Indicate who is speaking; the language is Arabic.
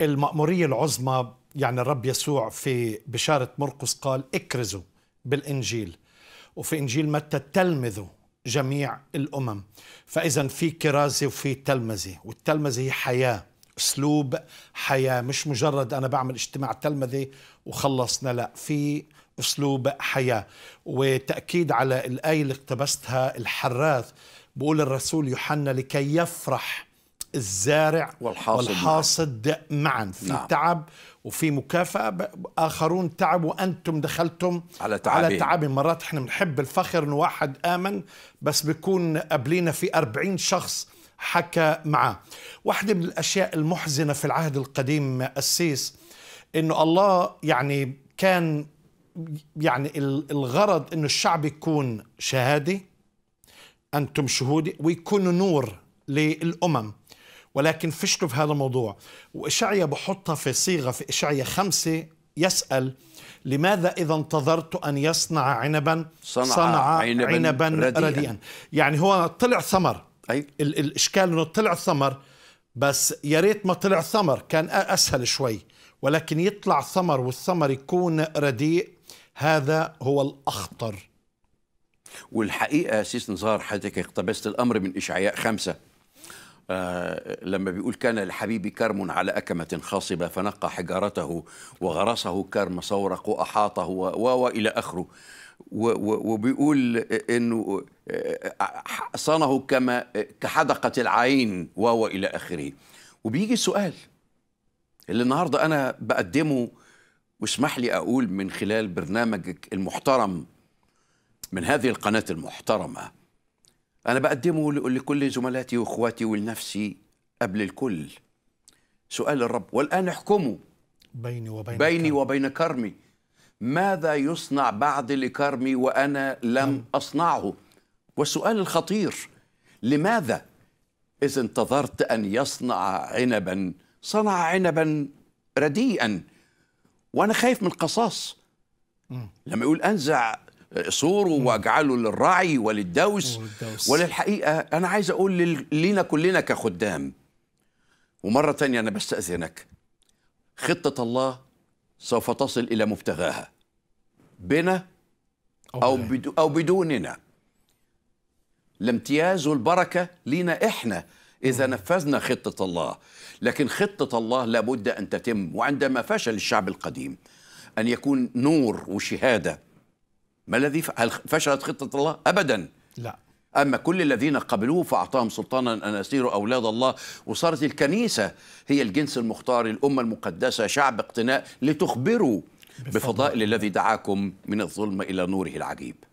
Speaker 1: المأمورية العظمى يعني الرب يسوع في بشارة مرقس قال اكرزوا بالإنجيل وفي إنجيل متى تلمذوا جميع الأمم فإذا في كرازة وفي تلمذة والتلمذة هي حياة أسلوب حياة مش مجرد أنا بعمل اجتماع تلمذة وخلصنا لا في أسلوب حياة وتأكيد على الآية اللي اقتبستها الحراث بقول الرسول يوحنا لكي يفرح الزارع والحاصد, والحاصد معا, في نعم. تعب وفي مكافأة آخرون تعب وأنتم دخلتم على تعبين على تعبين مرات احنا بنحب الفخر أنه واحد آمن بس بيكون قبلينا في أربعين شخص حكى معه واحدة من الأشياء المحزنة في العهد القديم السيس أنه الله يعني كان يعني الغرض أنه الشعب يكون شهادي أنتم شهودي ويكون نور للأمم ولكن فشلوا في هذا الموضوع وإشعيا بحطها في صيغة في إشعيا خمسة يسأل لماذا إذا انتظرت أن يصنع عنبا صنع, صنع عنبا, عنبا رديئا. رديئا يعني هو طلع ثمر أي؟ ال الإشكال أنه طلع ثمر بس يا ريت ما طلع ثمر كان أسهل شوي ولكن يطلع ثمر والثمر يكون رديء هذا هو الأخطر
Speaker 2: والحقيقة سيس نزار حضرتك اقتبست الأمر من إشعياء خمسة آه، لما بيقول كان لحبيبي كرم على أكمة خاصبة فنقى حجارته وغرسه كرم صورق وأحاطه وإلى آخره وبيقول انه آه، آه، صنه كما كحدقه العين واو الى اخره وبيجي السؤال اللي النهارده انا بقدمه واسمح لي اقول من خلال برنامجك المحترم من هذه القناه المحترمه أنا بقدمه لكل زملاتي وإخواتي ولنفسي قبل الكل سؤال الرب والآن احكموا
Speaker 1: بيني وبين
Speaker 2: بيني كرمي. وبين كرمي ماذا يصنع بعد لكرمي وأنا لم م. نعم. أصنعه والسؤال الخطير لماذا إذا انتظرت أن يصنع عنبا صنع عنبا رديئا وأنا خايف من القصاص لما يقول أنزع صوره واجعله للرعي وللدوس, وللحقيقه انا عايز اقول لينا كلنا كخدام ومره تانية انا بستاذنك خطه الله سوف تصل الى مبتغاها بنا او او بدوننا الامتياز والبركه لينا احنا إذا نفذنا خطة الله لكن خطة الله لابد أن تتم وعندما فشل الشعب القديم أن يكون نور وشهادة ما الذي هل فشلت خطة الله أبدا لا أما كل الذين قبلوه فأعطاهم سلطانا أن أسيروا أولاد الله وصارت الكنيسة هي الجنس المختار الأمة المقدسة شعب اقتناء لتخبروا بفضائل الذي دعاكم من الظلم إلى نوره العجيب